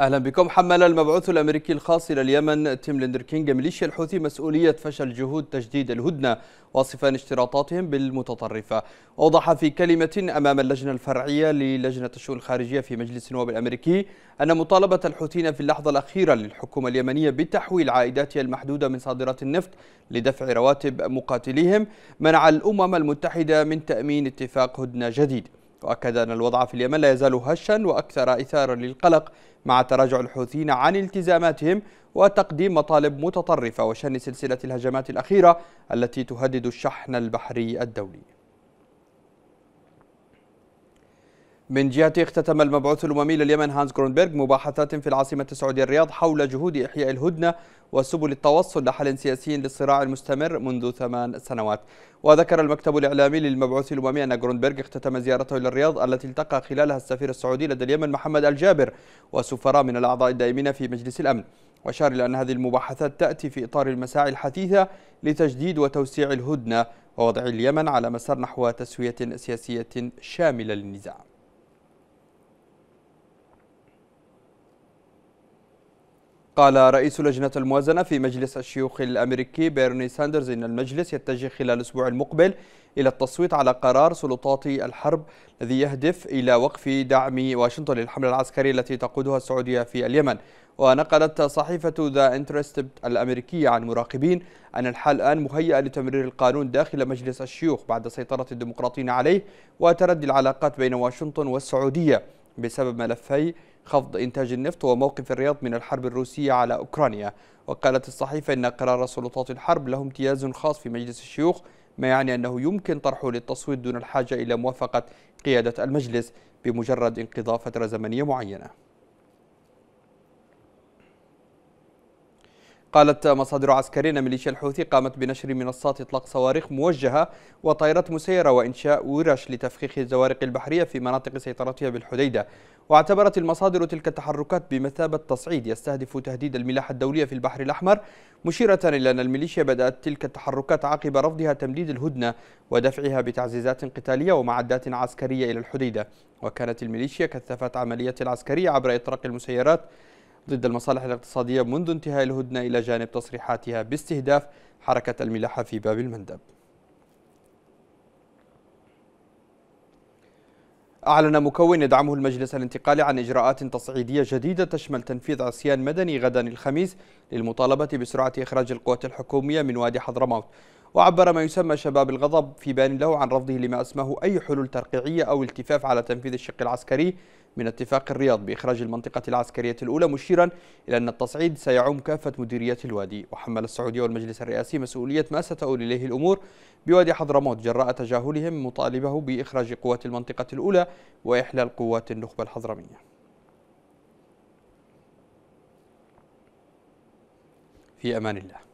أهلا بكم حمل المبعوث الأمريكي الخاص إلى اليمن تيم ليندركينج ميليشيا الحوثي مسؤولية فشل جهود تجديد الهدنة واصفا اشتراطاتهم بالمتطرفة أوضح في كلمة أمام اللجنة الفرعية للجنة الشؤون الخارجية في مجلس النواب الأمريكي أن مطالبة الحوثيين في اللحظة الأخيرة للحكومة اليمنية بتحويل عائداتها المحدودة من صادرات النفط لدفع رواتب مقاتليهم منع الأمم المتحدة من تأمين اتفاق هدنة جديد وأكد أن الوضع في اليمن لا يزال هشا وأكثر إثارة للقلق مع تراجع الحوثيين عن التزاماتهم وتقديم مطالب متطرفة وشن سلسلة الهجمات الأخيرة التي تهدد الشحن البحري الدولي من جهته اختتم المبعوث الأممي لليمن هانز كرونبرغ مباحثات في العاصمة السعودية الرياض حول جهود إحياء الهدنة وسبل التوصل لحل سياسي للصراع المستمر منذ ثمان سنوات وذكر المكتب الإعلامي للمبعوث الأممي أن جرونبرغ اختتم زيارته إلى الرياض التي التقى خلالها السفير السعودي لدى اليمن محمد الجابر وسفراء من الأعضاء الدائمين في مجلس الأمن وأشار إلى أن هذه المباحثات تأتي في إطار المساعي الحثيثة لتجديد وتوسيع الهدنة ووضع اليمن على مسار نحو تسوية سياسية شاملة للنزاع قال رئيس لجنة الموازنة في مجلس الشيوخ الأمريكي بيرني ساندرز إن المجلس يتجه خلال الأسبوع المقبل إلى التصويت على قرار سلطات الحرب الذي يهدف إلى وقف دعم واشنطن للحملة العسكرية التي تقودها السعودية في اليمن ونقلت صحيفة ذا انترست الأمريكية عن مراقبين أن الحال الآن مهيئة لتمرير القانون داخل مجلس الشيوخ بعد سيطرة الديمقراطيين عليه وتردي العلاقات بين واشنطن والسعودية بسبب ملفي خفض إنتاج النفط وموقف الرياض من الحرب الروسية على أوكرانيا وقالت الصحيفة إن قرار سلطات الحرب له امتياز خاص في مجلس الشيوخ ما يعني أنه يمكن طرحه للتصويت دون الحاجة إلى موافقة قيادة المجلس بمجرد انقضاء فترة زمنية معينة قالت مصادر عسكرية ميليشيا الحوثي قامت بنشر منصات إطلاق صواريخ موجهة وطائرات مسيرة وإنشاء ورش لتفخيخ الزوارق البحرية في مناطق سيطرتها بالحديدة واعتبرت المصادر تلك التحركات بمثابة تصعيد يستهدف تهديد الملاحة الدولية في البحر الأحمر مشيرة إلى أن الميليشيا بدأت تلك التحركات عقب رفضها تمديد الهدنة ودفعها بتعزيزات قتالية ومعدات عسكرية إلى الحديدة وكانت الميليشيا كثفت عمليات العسكرية عبر إطراق المسيرات ضد المصالح الاقتصادية منذ انتهاء الهدنة إلى جانب تصريحاتها باستهداف حركة الملاحة في باب المندب أعلن مكون يدعمه المجلس الانتقالي عن إجراءات تصعيدية جديدة تشمل تنفيذ عصيان مدني غدا الخميس للمطالبة بسرعة إخراج القوات الحكومية من وادي حضرموت وعبر ما يسمى شباب الغضب في بيان له عن رفضه لما أسماه أي حلول ترقيعية أو التفاف على تنفيذ الشق العسكري من اتفاق الرياض بإخراج المنطقة العسكرية الأولى مشيرا إلى أن التصعيد سيعم كافة مديريات الوادي وحمل السعودية والمجلس الرئاسي مسؤولية ما ستؤول إليه الأمور بوادي حضرموت جراء تجاهلهم مطالبه بإخراج قوات المنطقة الأولى وإحلال قوات النخبة الحضرمية في أمان الله